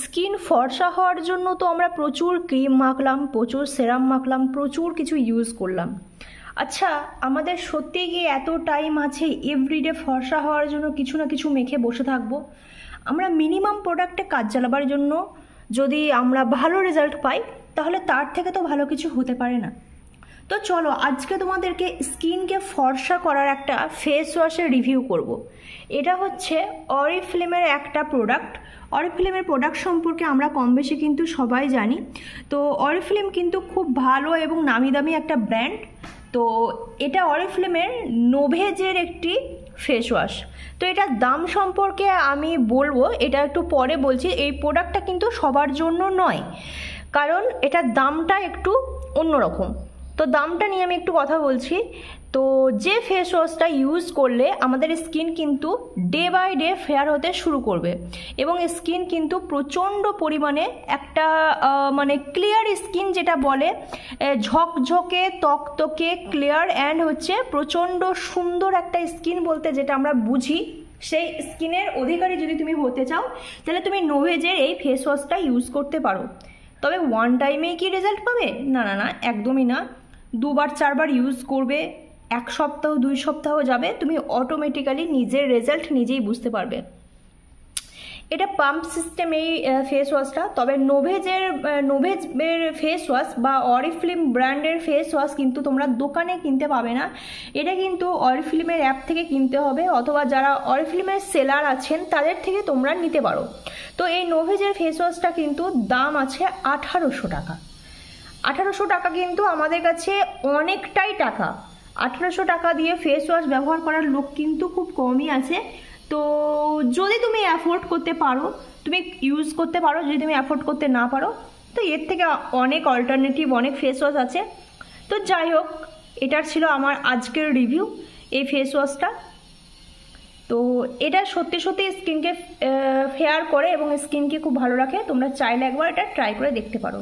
Skin ফর্সা হওয়ার জন্য তো আমরা প্রচুর ক্রিম মাখলাম প্রচুর সেরাম মাখলাম প্রচুর কিছু ইউজ করলাম আচ্ছা আমাদের সত্যি কি এত টাইম আছে এভরিডে ফর্সা হওয়ার জন্য কিছু না কিছু মেখে বসে থাকবো আমরা মিনিমাম প্রোডাক্টে কাজ চালাবার জন্য যদি আমরা ভালো রেজাল্ট পাই তাহলে তার থেকে তো ভালো কিছু হতে পারে না তো চলো আজকে তোমাদেরকে স্কিনকে ফর্সা করার একটা ফেস ওয়াশের রিভিউ করব। এটা হচ্ছে অরিফ্লেমের একটা প্রোডাক্ট অরিফ্লেমের প্রোডাক্ট সম্পর্কে আমরা কম বেশি কিন্তু সবাই জানি তো অরিফ্লেম কিন্তু খুব ভালো এবং নামি দামি একটা ব্র্যান্ড তো এটা অরিফ্লেমের নোভেজের একটি ফেস ওয়াশ তো এটার দাম সম্পর্কে আমি বলবো এটা একটু পরে বলছি এই প্রোডাক্টটা কিন্তু সবার জন্য নয় কারণ এটার দামটা একটু অন্যরকম তো দামটা নিয়ে আমি একটু কথা বলছি তো যে ফেস ওয়াশটা ইউজ করলে আমাদের স্কিন কিন্তু ডে বাই ডে ফেয়ার হতে শুরু করবে এবং স্কিন কিন্তু প্রচণ্ড পরিমাণে একটা মানে ক্লিয়ার স্কিন যেটা বলে ঝকঝকে তকতকে ক্লিয়ার অ্যান্ড হচ্ছে প্রচণ্ড সুন্দর একটা স্কিন বলতে যেটা আমরা বুঝি সেই স্কিনের অধিকারী যদি তুমি হতে চাও তাহলে তুমি নোভেজের এই ফেস ওয়াশটা ইউজ করতে পারো তবে ওয়ান টাইমেই কি রেজাল্ট পাবে না না না একদমই না দুবার চারবার ইউজ করবে এক সপ্তাহ দুই সপ্তাহ যাবে তুমি অটোমেটিক্যালি নিজের রেজাল্ট নিজেই বুঝতে পারবে এটা পাম্প সিস্টেম এই ফেস ওয়াশটা তবে নোভেজের নোভেজের ফেস ওয়াশ বা অরিফ্লিম ব্র্যান্ডের ফেস ওয়াশ কিন্তু তোমরা দোকানে কিনতে পাবে না এটা কিন্তু অরিফ্লিমের অ্যাপ থেকে কিনতে হবে অথবা যারা অরিফ্লিমের সেলার আছেন তাদের থেকে তোমরা নিতে পারো তো এই নোভেজের ফেস ওয়াশটা কিন্তু দাম আছে আঠারোশো টাকা আঠারোশো টাকা কিন্তু আমাদের কাছে অনেকটাই টাকা আঠারোশো টাকা দিয়ে ফেস ওয়াশ ব্যবহার করার লোক কিন্তু খুব কমই আছে তো যদি তুমি অ্যাফোর্ড করতে পারো তুমি ইউজ করতে পারো যদি তুমি অ্যাফোর্ড করতে না পারো তো এর থেকে অনেক অল্টারনেটিভ অনেক ফেস ওয়াশ আছে তো যাই হোক এটার ছিল আমার আজকের রিভিউ এই ফেস ওয়াশটা তো এটা সত্যি সত্যি স্কিনকে ফেয়ার করে এবং স্কিনকে খুব ভালো রাখে তোমরা চাইলে একবার এটা ট্রাই করে দেখতে পারো